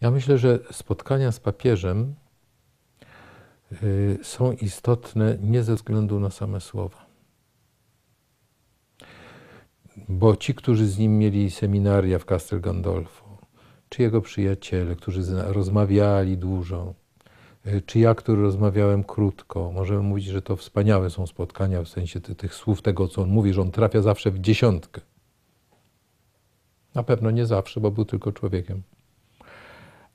Ja myślę, że spotkania z papieżem y, są istotne nie ze względu na same słowa. Bo ci, którzy z nim mieli seminaria w Castel Gandolfo, czy jego przyjaciele, którzy rozmawiali dużo, y, czy ja, który rozmawiałem krótko, możemy mówić, że to wspaniałe są spotkania w sensie tych słów, tego co on mówi, że on trafia zawsze w dziesiątkę. Na pewno nie zawsze, bo był tylko człowiekiem.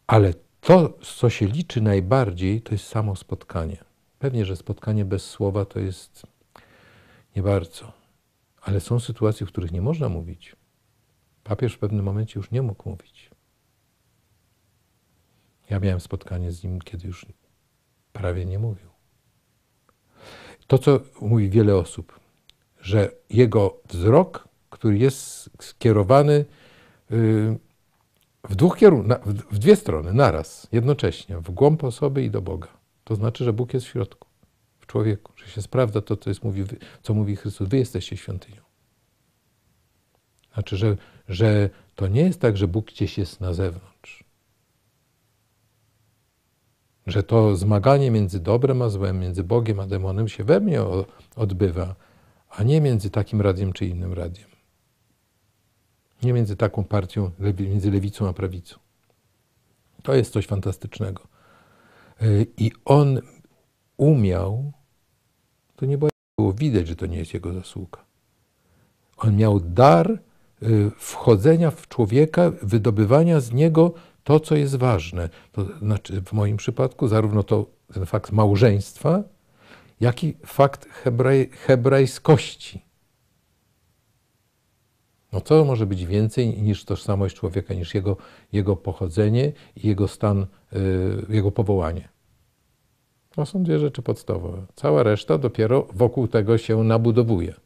Ale to, co się liczy najbardziej, to jest samo spotkanie. Pewnie, że spotkanie bez słowa to jest nie bardzo, ale są sytuacje, w których nie można mówić. Papież w pewnym momencie już nie mógł mówić. Ja miałem spotkanie z nim, kiedy już prawie nie mówił. To, co mówi wiele osób, że jego wzrok, który jest skierowany, y, w dwóch kierunkach, w dwie strony, naraz, jednocześnie, w głąb osoby i do Boga. To znaczy, że Bóg jest w środku, w człowieku, że się sprawdza to, co, jest, mówi, co mówi Chrystus. Wy jesteście świątynią. Znaczy, że, że to nie jest tak, że Bóg gdzieś jest na zewnątrz. Że to zmaganie między dobrem a złem, między Bogiem a demonem się we mnie odbywa, a nie między takim radiem czy innym radiem. Nie między taką partią, między lewicą a prawicą. To jest coś fantastycznego. Y, I on umiał, to nie było widać, że to nie jest jego zasługa. On miał dar y, wchodzenia w człowieka, wydobywania z niego to, co jest ważne. To znaczy, w moim przypadku, zarówno to ten fakt małżeństwa, jak i fakt hebraj, hebrajskości. No co może być więcej niż tożsamość człowieka, niż jego, jego pochodzenie i jego stan, y, jego powołanie? To no są dwie rzeczy podstawowe. Cała reszta dopiero wokół tego się nabudowuje.